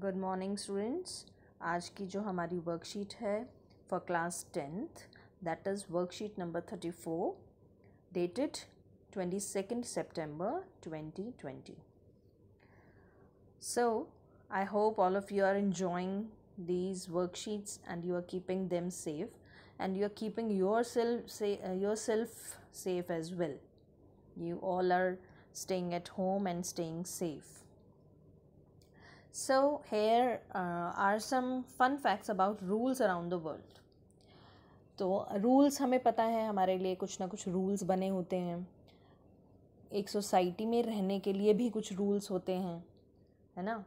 Good morning students आज की जो हमारी वर्कशीट है for class tenth that is worksheet number thirty four dated twenty second September twenty twenty so I hope all of you are enjoying these worksheets and you are keeping them safe and you are keeping yourself से yourself safe as well you all are staying at home and staying safe So here uh, are some fun facts about rules around the world. तो rules हमें पता है हमारे लिए कुछ ना कुछ रूल्स बने होते हैं एक सोसाइटी में रहने के लिए भी कुछ रूल्स होते हैं है ना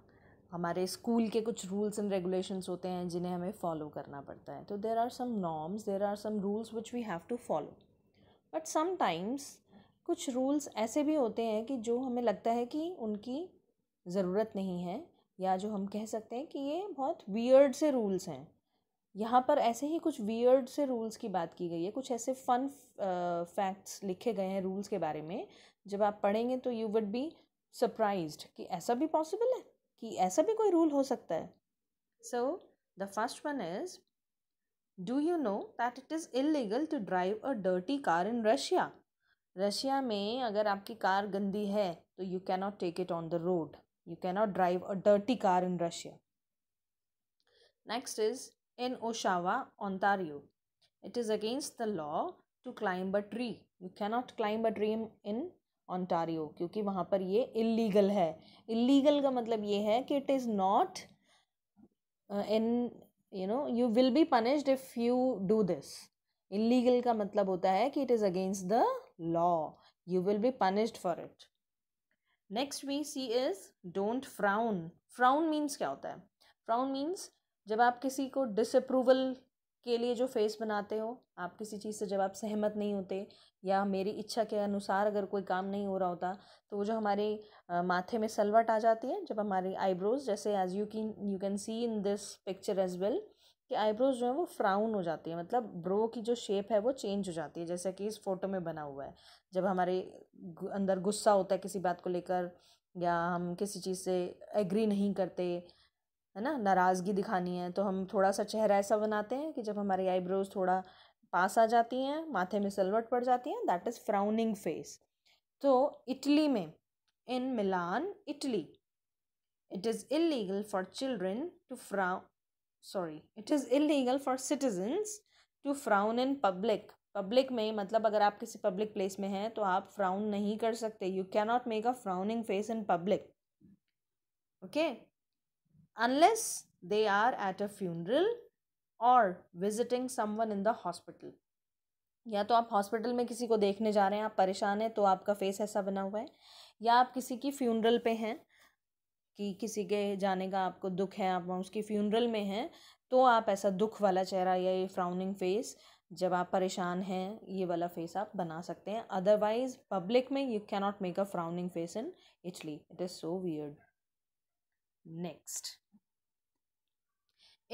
हमारे स्कूल के कुछ रूल्स एंड रेगुलेशंस होते हैं जिन्हें हमें फॉलो करना पड़ता है तो there are some norms there are some rules which we have to follow but sometimes कुछ रूल्स ऐसे भी होते हैं कि जो हमें लगता है कि उनकी ज़रूरत नहीं है या जो हम कह सकते हैं कि ये बहुत वियर्ड से रूल्स हैं यहाँ पर ऐसे ही कुछ वियर्ड से रूल्स की बात की गई है कुछ ऐसे फ़न फैक्ट्स लिखे गए हैं रूल्स के बारे में जब आप पढ़ेंगे तो यू वुड बी सरप्राइज कि ऐसा भी पॉसिबल है कि ऐसा भी कोई रूल हो सकता है so the first one is do you know that it is illegal to drive a dirty car in Russia Russia में अगर आपकी कार गंदी है तो you cannot take it on the road you cannot drive a dirty car in Russia next is in Oshawa Ontario it is against the law to climb a tree you cannot climb a tree in Ontario क्योंकि वहाँ पर ये illegal है illegal का मतलब ये है कि it is not in you know you will be punished if you do this illegal का मतलब होता है कि it is against the law you will be punished for it next we see is don't frown frown means क्या होता है frown means जब आप किसी को डिसअप्रूवल के लिए जो फेस बनाते हो आप किसी चीज़ से जब आप सहमत नहीं होते या मेरी इच्छा के अनुसार अगर कोई काम नहीं हो रहा होता तो वो जो हमारे माथे में सलवट आ जाती है जब हमारी आईब्रोज जैसे as you can you can see in this picture as well कि आईब्रोज जो मतलब है वो फ्राउन हो जाती है मतलब ब्रो की जो शेप है वो चेंज हो जाती है जैसा कि इस फोटो में बना हुआ है जब हमारे अंदर गुस्सा होता है किसी बात को लेकर या हम किसी चीज़ से एग्री नहीं करते है ना नाराज़गी दिखानी है तो हम थोड़ा सा चेहरा ऐसा बनाते हैं कि जब हमारी आईब्रोज थोड़ा पास आ जाती हैं माथे में सलवट पड़ जाती हैं दैट इज़ फ्राउनिंग फेस तो इटली में in Milan Italy it is illegal for children to frown sorry it is illegal for citizens to frown in public public में मतलब अगर आप किसी पब्लिक प्लेस में हैं तो आप फ्राउन नहीं कर सकते you cannot make a frowning face in public okay unless they are at a funeral और visiting someone in the hospital या तो आप हॉस्पिटल में किसी को देखने जा रहे हैं आप परेशान हैं तो आपका फेस ऐसा बना हुआ है या आप किसी की फ्यूनरल पे हैं कि किसी के जाने का आपको दुख है आप उसकी फ्यूनरल में हैं तो आप ऐसा दुख वाला चेहरा या ये फ्राउनिंग फेस जब आप परेशान हैं ये वाला फेस आप बना सकते हैं अदरवाइज पब्लिक में you cannot make a frowning face in Italy it is so weird next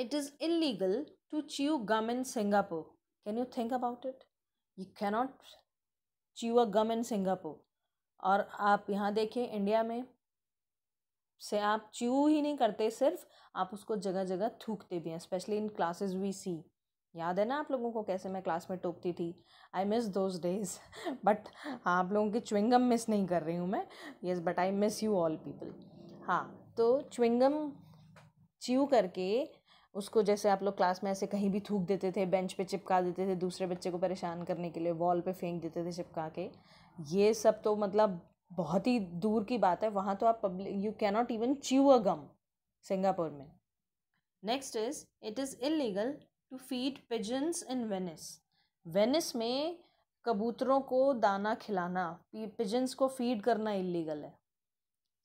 it is illegal to chew gum in Singapore can you think about it you cannot chew a gum in Singapore और आप यहाँ देखें India में से आप chew ही नहीं करते सिर्फ आप उसको जगह जगह थूकते भी हैं specially in classes we see याद है ना आप लोगों को कैसे मैं क्लास में टोकती थी I miss those days but हाँ आप लोगों की च्विंगम मिस नहीं कर रही हूँ मैं yes but I miss you all people हाँ तो च्विंगम च्यू करके उसको जैसे आप लोग क्लास में ऐसे कहीं भी थूक देते थे बेंच पे चिपका देते थे दूसरे बच्चे को परेशान करने के लिए वॉल पे फेंक देते थे चिपका के ये सब तो मतलब बहुत ही दूर की बात है वहाँ तो आप public you cannot even chew a gum Singapore में next is it is illegal to feed pigeons in Venice Venice में कबूतरों को दाना खिलाना पिजन्स को फीड करना इलीगल है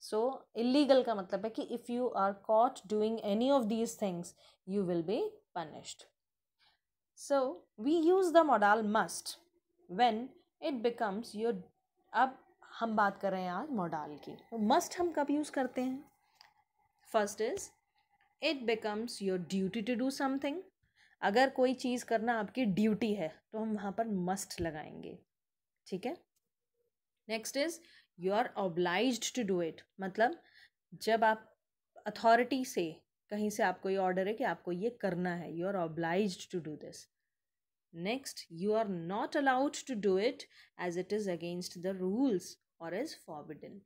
सो so, इलीगल का मतलब है कि if you are caught doing any of these things you will be punished so we use the modal must when it becomes your अब हम बात कर रहे हैं आज मोडाल की मस्ट हम कब यूज़ करते हैं first is it becomes your duty to do something अगर कोई चीज़ करना आपकी ड्यूटी है तो हम वहाँ पर मस्ट लगाएंगे ठीक है next is you are obliged to do it मतलब जब आप अथॉरिटी से कहीं से आपको ये ऑर्डर है कि आपको ये करना है you are obliged to do this next you are not allowed to do it as it is against the rules और इज़ फॉरबिडन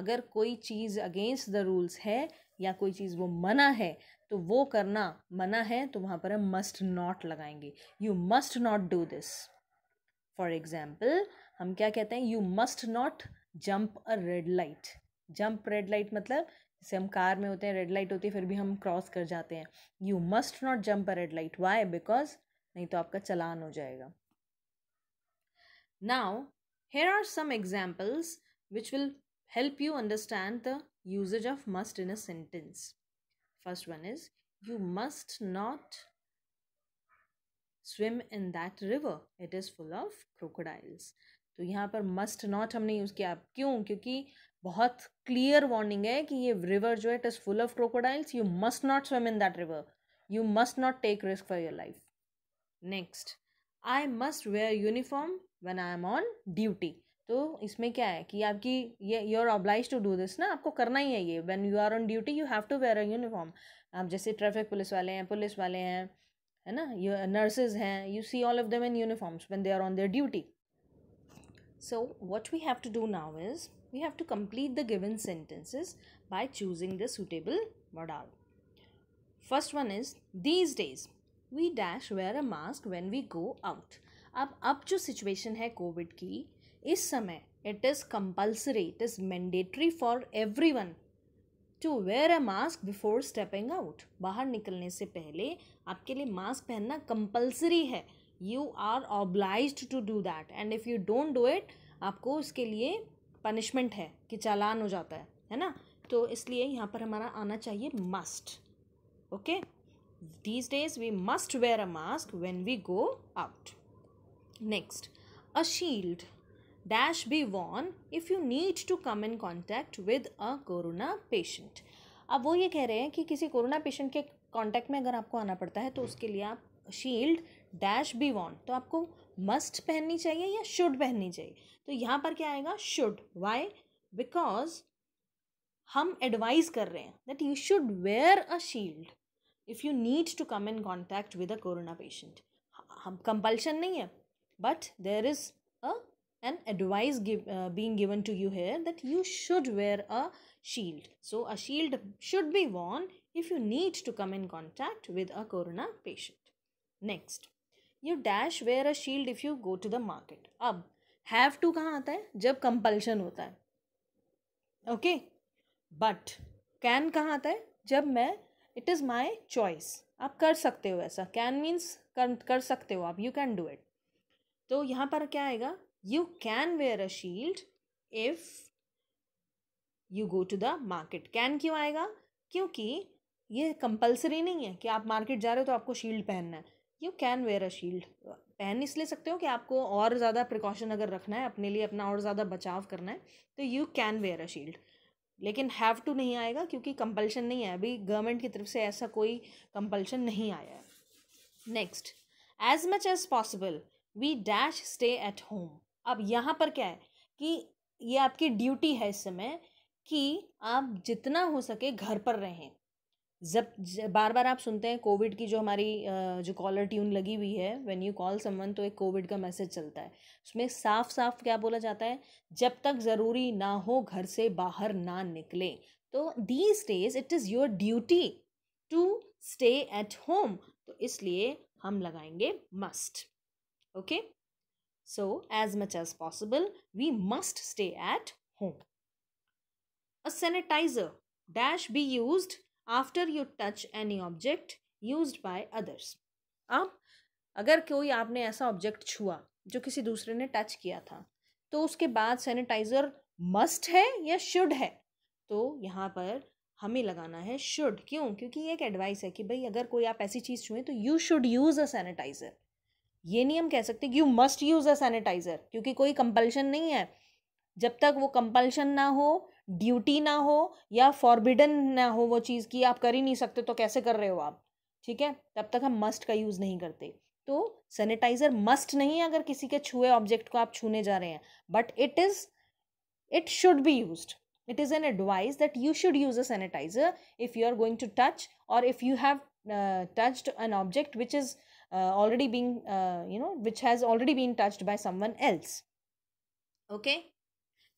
अगर कोई चीज़ अगेंस्ट द रूल्स है या कोई चीज़ वो मना है तो वो करना मना है तो वहाँ पर हम मस्ट नॉट लगाएंगे you must not do this for example हम क्या कहते हैं you must not jump a red light jump red light मतलब जैसे हम कार में होते हैं रेड लाइट होती है फिर भी हम क्रॉस कर जाते हैं you must not jump a red light why because नहीं तो आपका चलान हो जाएगा now Here are some examples which will help you understand the usage of must in a sentence. First one is you must not swim in that river. It is full of crocodiles. तो यहाँ पर must not हमने use किया क्यों क्योंकि बहुत clear warning है कि ये रिवर जो है it is full of crocodiles you must not swim in that river you must not take risk for your life next I must wear uniform when I am on duty तो इसमें क्या है कि आपकी ये you are obliged to do this ना आपको करना ही है ये when you are on duty you have to wear a uniform आप जैसे ट्रैफिक पुलिस वाले हैं पुलिस वाले हैं है ना यू नर्सेज हैं you see all of them in uniforms when they are on their duty so what we have to do now is we have to complete the given sentences by choosing the suitable modal first one is these days we dash wear a mask when we go out अब अब जो situation है Covid की इस समय it is compulsory it is mandatory for every everyone to wear a mask before stepping out बाहर निकलने से पहले आपके लिए मास्क पहनना कंपल्सरी है you are obliged to do that and if you don't do it आपको उसके लिए पनिशमेंट है कि चालान हो जाता है है ना तो इसलिए यहाँ पर हमारा आना चाहिए must okay okay? these days we must wear a mask when we go out next a shield dash be worn if you need to come in contact with a corona patient अब वो ये कह रहे हैं कि किसी corona patient के contact में अगर आपको आना पड़ता है तो उसके लिए आप शील्ड डैश बी वॉन तो आपको मस्ट पहननी चाहिए या शुड पहननी चाहिए तो यहाँ पर क्या आएगा शुड वाई बिकॉज हम एडवाइज कर रहे हैं that you should wear a shield if you need to come in contact with a corona patient compulsion nahi hai but there is a an advice give, uh, being given to you here that you should wear a shield so a shield should be worn if you need to come in contact with a corona patient next you dash wear a shield if you go to the market ab have to कहाँ आता है जब compulsion होता है Okay, but can कहाँ आता है जब मैं इट इज़ माई चॉइस आप कर सकते हो ऐसा कैन मीन्स कर कर सकते हो आप यू कैन डू इट तो यहाँ पर क्या आएगा you can wear a shield if you go to the market can क्यों आएगा क्योंकि ये कंपलसरी नहीं है कि आप मार्केट जा रहे हो तो आपको शील्ड पहनना है you can wear a shield पहन इसलिए सकते हो कि आपको और ज़्यादा प्रिकॉशन अगर रखना है अपने लिए अपना और ज़्यादा बचाव करना है तो you can wear a shield लेकिन हैव टू नहीं आएगा क्योंकि कंपल्शन नहीं है अभी गवर्नमेंट की तरफ से ऐसा कोई कंपल्शन नहीं आया है next as much as possible we dash stay at home अब यहाँ पर क्या है कि ये आपकी ड्यूटी है इस समय कि आप जितना हो सके घर पर रहें जब बार बार आप सुनते हैं कोविड की जो हमारी जो कॉलर ट्यून लगी हुई है व्हेन यू कॉल समवन तो एक कोविड का मैसेज चलता है उसमें साफ साफ क्या बोला जाता है जब तक ज़रूरी ना हो घर से बाहर ना निकले तो these days it is your duty to stay at home तो इसलिए हम लगाएंगे must okay so as much as possible we must stay at home a sanitizer dash be used after you touch any object use by others अब अगर कोई आपने ऐसा object छुआ जो किसी दूसरे ने टच किया था तो उसके बाद सैनिटाइज़र मस्ट है या शुड है तो यहाँ पर हमें लगाना है शुड क्यों क्योंकि ये एक एडवाइस है कि भाई अगर कोई आप ऐसी चीज़ छुएं तो you should use a sanitizer ये नहीं हम कह सकते कि you must use a sanitizer क्योंकि कोई कंपल्शन नहीं है जब तक वो कंपल्शन ना हो ड्यूटी ना हो या फॉरबिडन ना हो वो चीज़ की आप कर ही नहीं सकते तो कैसे कर रहे हो आप ठीक है तब तक हम मस्ट का यूज़ नहीं करते तो सैनिटाइजर मस्ट नहीं है अगर किसी के छुए ऑब्जेक्ट को आप छूने जा रहे हैं but it is it should be use it is an advice that you should use a sanitizer if you are going to touch और if you have touched an object which is already being you know which has already been touched by someone else okay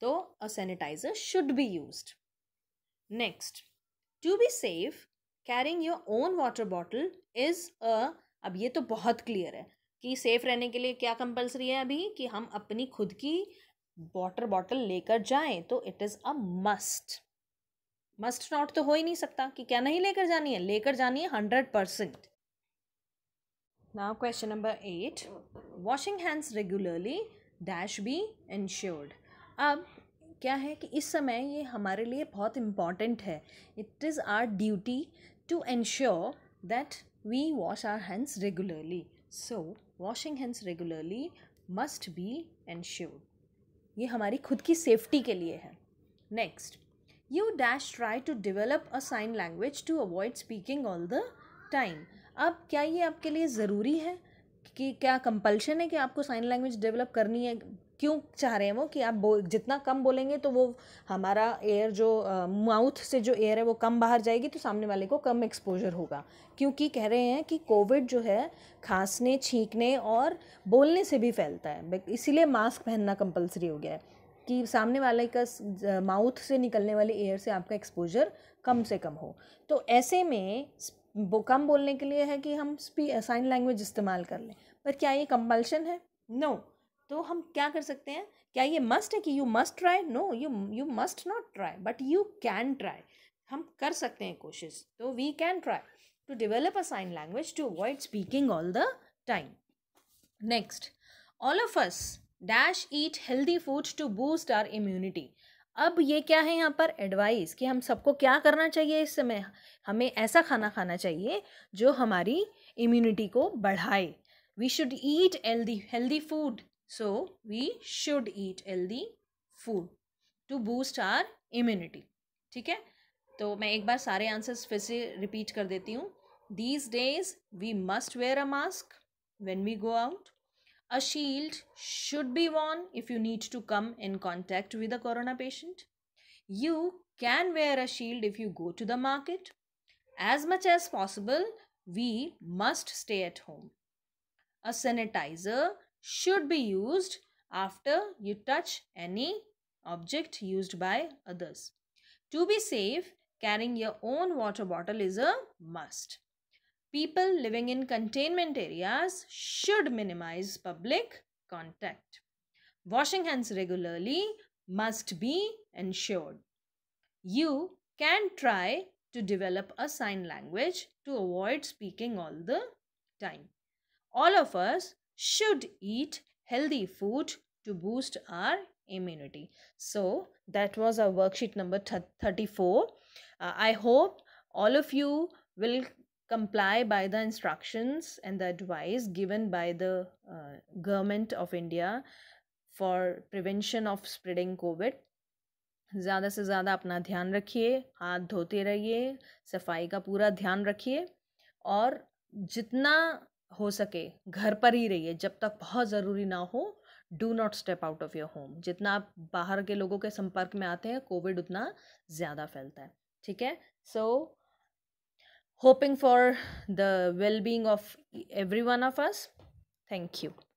तो a sanitizer should be use next to be safe carrying your own water bottle is a अब ये तो बहुत clear है कि safe रहने के लिए क्या कंपल्सरी है अभी कि हम अपनी खुद की वाटर बॉटल लेकर जाएं तो it is a must must not तो हो ही नहीं सकता कि क्या नहीं लेकर जानी है लेकर जानी है hundred percent now question number eight washing hands regularly dash be ensured अब क्या है कि इस समय ये हमारे लिए बहुत इम्पॉर्टेंट है it is our duty to ensure that we wash our hands regularly so washing hands regularly must be ensured ये हमारी खुद की सेफ्टी के लिए है next you dash try to develop a sign language to avoid speaking all the time अब क्या ये आपके लिए ज़रूरी है कि क्या कंपल्शन है कि आपको साइन लैंग्वेज डेवलप करनी है क्यों चाह रहे हैं वो कि आप बोल जितना कम बोलेंगे तो वो हमारा एयर जो माउथ से जो एयर है वो कम बाहर जाएगी तो सामने वाले को कम एक्सपोजर होगा क्योंकि कह रहे हैं कि कोविड जो है खांसने छींकने और बोलने से भी फैलता है इसीलिए मास्क पहनना कंपलसरी हो गया है कि सामने वाले का माउथ से निकलने वाले एयर से आपका एक्सपोजर कम से कम हो तो ऐसे में वो कम बोलने के लिए है कि हम साइन लैंग्वेज इस्तेमाल कर लें पर क्या ये कंपल्शन है नो no. तो हम क्या कर सकते हैं क्या ये मस्ट है कि you must try no you you must not try but you can try हम कर सकते हैं कोशिश तो we can try to develop a sign language to avoid speaking all the time next all of us dash eat healthy food to boost our immunity अब ये क्या है यहाँ पर एडवाइस कि हम सबको क्या करना चाहिए इस समय हमें ऐसा खाना खाना चाहिए जो हमारी इम्यूनिटी को बढ़ाए we should eat healthy healthy food So, we should eat healthy food to boost our immunity. ठीक है तो मैं एक बार सारे आंसर्स फिर से रिपीट कर देती हूँ these days we must wear a mask when we go out A shield should be worn if you need to come in contact with a corona patient. You can wear a shield if you go to the market. As much as possible, we must stay at home. A sanitizer should be used after you touch any object used by others. To be safe, carrying your own water bottle is a must. People living in containment areas should minimize public contact. Washing hands regularly must be ensured. You can try to develop a sign language to avoid speaking all the time. All of us should eat healthy food to boost our immunity. So that was our worksheet number 34. Uh, I hope all of you will comply by the instructions and the advice given by the uh, government of India for prevention of spreading COVID. ज़्यादा से ज़्यादा अपना ध्यान रखिए हाथ धोते रहिए सफाई का पूरा ध्यान रखिए और जितना हो सके घर पर ही रहिए जब तक बहुत ज़रूरी ना हो do not step out of your home जितना आप बाहर के लोगों के संपर्क में आते हैं कोविड उतना ज़्यादा फैलता है ठीक है so hoping for the well being of every one of us thank you